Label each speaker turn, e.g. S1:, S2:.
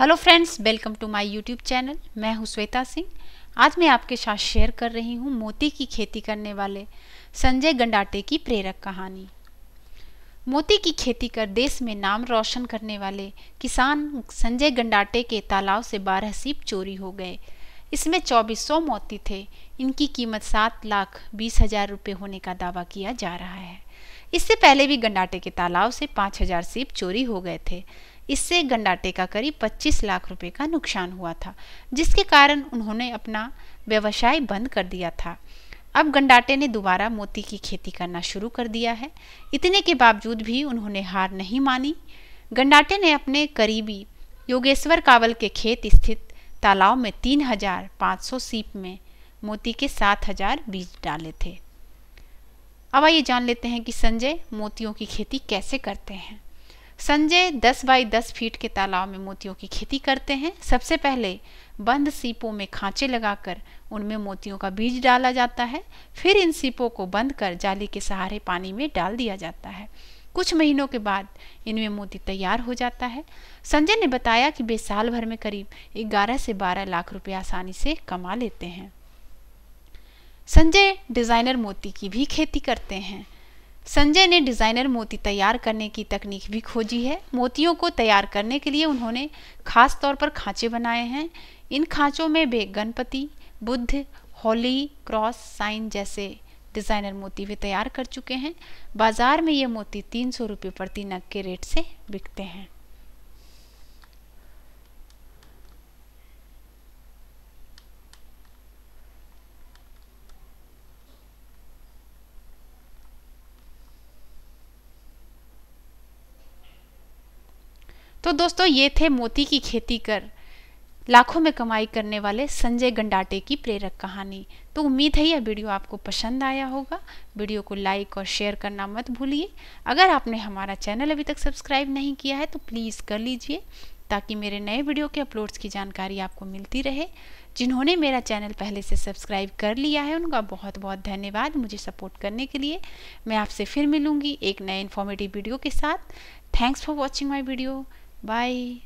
S1: Hello friends welcome to my YouTube channel मैं हूं श्वेता सिंह आज मैं आपके साथ शेयर कर रही हूं मोती की खेती करने वाले संजय गंडाटे की प्रेरक कहानी मोती की खेती कर देश में नाम रोशन करने वाले किसान संजय गंडाटे के तालाब से बारह सीप चोरी हो गए इसमें चौबीस सौ मोती थे इनकी कीमत सात लाख बीस हजार रुपये होने का दावा किया जा रहा है इससे पहले भी गंडाटे के तालाब से पाँच हजार सीप चोरी हो गए थे इससे गंडाटे का करीब 25 लाख रुपए का नुकसान हुआ था जिसके कारण उन्होंने अपना व्यवसाय बंद कर दिया था अब गंडाटे ने दोबारा मोती की खेती करना शुरू कर दिया है इतने के बावजूद भी उन्होंने हार नहीं मानी गंडाटे ने अपने करीबी योगेश्वर कावल के खेत स्थित तालाब में 3,500 सीप में मोती के 7,000 बीज डाले थे अब आइए जान लेते हैं कि संजय मोतियों की खेती कैसे करते हैं संजय 10 बाई 10 फीट के तालाब में मोतियों की खेती करते हैं सबसे पहले बंद सीपों में खांचे लगाकर उनमें मोतियों का बीज डाला जाता है फिर इन सीपों को बंद कर जाली के सहारे पानी में डाल दिया जाता है कुछ महीनों के बाद इनमें मोती तैयार हो जाता है संजय ने बताया कि वे साल भर में करीब 11 से 12 लाख रुपए आसानी से कमा लेते हैं संजय डिज़ाइनर मोती की भी खेती करते हैं संजय ने डिज़ाइनर मोती तैयार करने की तकनीक भी खोजी है मोतियों को तैयार करने के लिए उन्होंने खास तौर पर खाँचे बनाए हैं इन खाँचों में वे Ganpati Buddha holy cross sign जैसे डिज़ाइनर मोती भी तैयार कर चुके हैं बाज़ार में ये मोती तीन सौ रुपये प्रति नग के रेट से बिकते हैं तो दोस्तों ये थे मोती की खेती कर लाखों में कमाई करने वाले संजय गंडाटे की प्रेरक कहानी तो उम्मीद है यह वीडियो आपको पसंद आया होगा वीडियो को लाइक और शेयर करना मत भूलिए अगर आपने हमारा चैनल अभी तक सब्सक्राइब नहीं किया है तो प्लीज़ कर लीजिए ताकि मेरे नए वीडियो के अपलोड्स की जानकारी आपको मिलती रहे जिन्होंने मेरा चैनल पहले से सब्सक्राइब कर लिया है उनका बहुत बहुत धन्यवाद मुझे सपोर्ट करने के लिए मैं आपसे फिर मिलूँगी एक नए इन्फॉर्मेटिव वीडियो के साथ thanks for watching my video Bye.